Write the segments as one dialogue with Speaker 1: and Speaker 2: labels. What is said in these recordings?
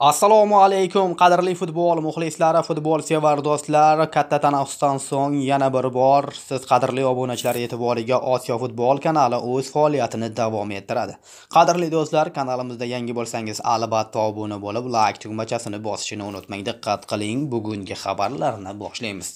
Speaker 1: Assalomu alaykum qadrli futbol muxlislari, futbol sevar do'stlar. Katta tanaffusdan so'ng yana bir bor siz qadrli obunachilar e'tiboriga Osiyo futbol kanali o'z faoliyatini davom ettiradi. Qadrli do'stlar, kanalimizda yangi bo'lsangiz, albatta obuna bo'lib, like tugmachasini bosishni unutmang. Diqqat qiling, bugungi xabarlarni boshlaymiz.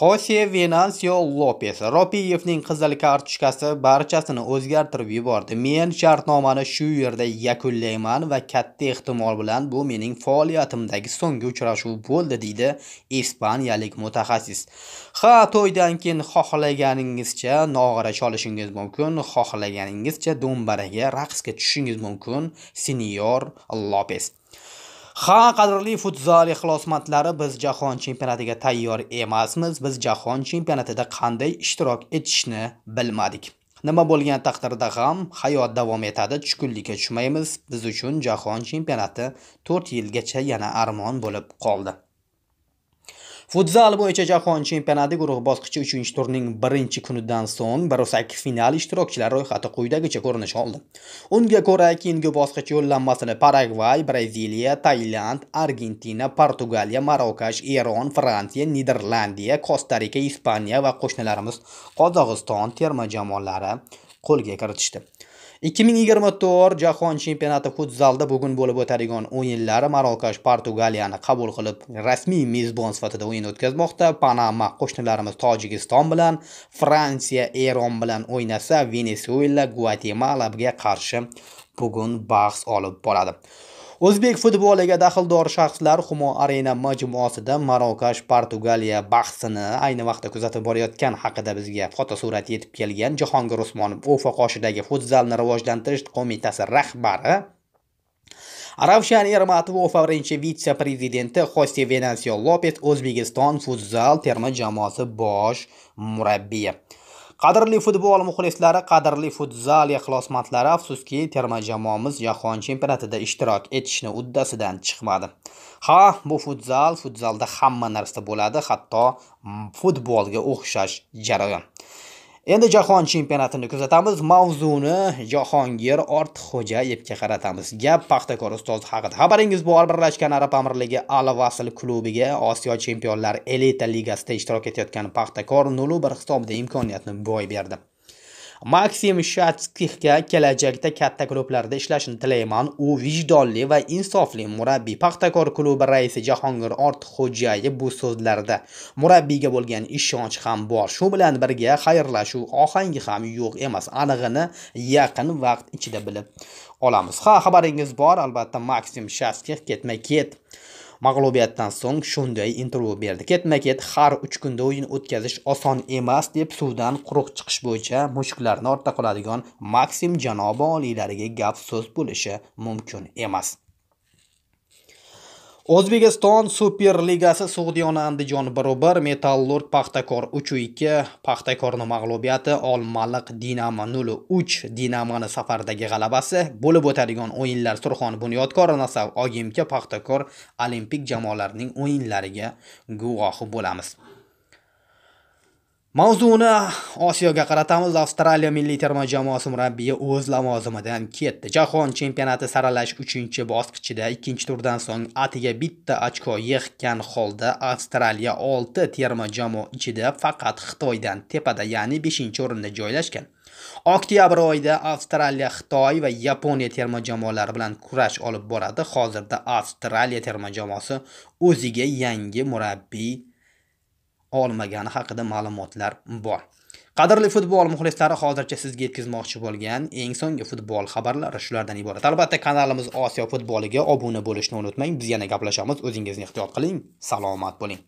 Speaker 1: Xose Venancio Lopez Ropiyevning qizil kartochkasi barchasini o'zgartirib yubordi. Men shartnomani shu yerda yakunlayman va katta ehtimol bilan bu mening faoliyatimdagi so'nggi uchrashuv bo'ldi deydi ispaniyalik mutaxassis. Ha, to'ydan keyin xohlaganingizcha nog'ora cholishingiz mumkin, xohlaganingizcha do'mbaraga raqsga tushishingiz mumkin, Senior Lopez. Ha, qadrli futzal ixlosmandlari, biz jahon chempionatiga tayyor emasmiz. Biz jahon chempionatida qanday ishtirok etishni bilmadik. Nima bo'lgan taqdirda ham hayot davom etadi, tushkunlikka tushmaymiz. Biz uchun jahon chempionati 4 yilgacha yana armon bo'lib qoldi. Futzal bo'yicha Jahon chempionati guruh bosqichi 3-turning 1-kunidan so'ng 1-8 final ishtirokchilari ro'yxati quyidagicha ko'rinish oldi. Unga ko'ra keyingi bosqich yo'llanmasini Paragvay, Braziliya, Tailand, Argentina, Portugaliya, Marokash, Eron, Fransiya, Niderlandiya, Kosta-Rika, Ispaniya va qo'shnilarimiz Qozog'iston terma jamoalari qo'lga kiritishdi. 2024 Jahon Chempionati futzalda bugun bo'lib o'tadigan o'yinlari Marokash Portugaliyani qabul qilib, rasmiy mezbon sifatida o'yin o'tkazmoqda. Panama qo'shnilarimiz Tojikiston bilan, Fransiya Eron bilan o'ynasa, Venesuela Guatemalaga qarshi bugun bahs olib boradi. O'zbek futboliga daxldor shaxslar Humo Arena majmuasida Marokash Portugaliya bahsini ayni vaqtda kuzatib borayotgan haqida bizga fotosurat yetib kelgan Jahongir Usmonov Ufa qoshidagi futzalni rivojlantirish qo'mitasi rahbari Ravshan Ermatov Ufa birinchi vitse-prezidenti Xose Venansiyo Lopes O'zbekiston futzal terma jamoasi bosh murabbiyi Qadrli futbol muxlislari, qadrli futzal ixlosmandlari afsuski terma jamoamiz jahon chempionatida ishtirok etishni uddasidan chiqmadi. Ha, bu futzal, futzalda hamma narsa bo'ladi, hatto futbolga o'xshash jarayon. Endi jahon chempionatini kuzatamiz. Mavzuni Jahongir Ortiqxo'jayevga qaratamiz. Gap Paxtakor ustozi haqida. Xabaringiz bor, Birlashgan Arab Amirligi Al Vasl klubiga Osiyo Chempionlar Elita ligasida ishtirok etayotgan Paxtakor 0-1 hisobida imkoniyatni boy berdi. Maksim Shatskixga kelajakda katta klublarda ishlashini tilayman. U vijdonli va insofli murabbiy. Paxtakor klubi raisi Jahongir Ortiqxo'jayev bu so'zlarda murabbiyga bo'lgan ishonch ham bor. Shu bilan birga xayrlashuv ohangi ham yo'q emas. Anig'ini yaqin vaqt ichida bilib olamiz. Ha, xabaringiz bor, albatta Maksim Shatskix ketma-ket. -ket. Mag'lubiyatdan so'ng shunday intervyu berdi. Ketma-ket har 3 kunda o'yin o'tkazish oson emas deb suvdan quruq chiqish bo'yicha mushuklarni ortda qoladigan Maksim janobi oliylariga gap so'z bo'lishi mumkin emas. o'zbekiston super ligasi sug'diyona andijon barobar metallurg paxtakor uch ikki paxtakorni mag'lubiyati olmaliq dinamo nol uch dinamoni safardagi g'alabasi bo'lib o'tadigan o'yinlar surxon bunyodkor nasav ogimka paxtakor olimpik jamoalarining o'yinlariga guvohi bo'lamiz Mavzuni Osiyoga qaratamiz. Avstraliya milliy terma jamoasi murabbiyi o'z lavozimidan ketdi. Jahon chempionati saralash 3-bosqichida 2-turdan so'ng atiga bitta ochko yig'gan holda Avstraliya 6 terma jamoa ichida faqat Xitoydan tepada, ya'ni 5-o'rinda joylashgan. Oktyabr oyida Avstraliya, Xitoy va Yaponiya terma jamoalari bilan kurash olib boradi. Hozirda Avstraliya terma jamoasi o'ziga yangi murabbiy olmagani haqida ma'lumotlar bor qadrli futbol muxlislari hozircha sizga yetkazmoqchi bo'lgan eng so'nggi futbol xabarlari shulardan iborat albatta kanalimiz osiyo futboliga obuna bo'lishni unutmang biz yana gaplashamiz o'zingizni ehtiyot qiling salomat bo'ling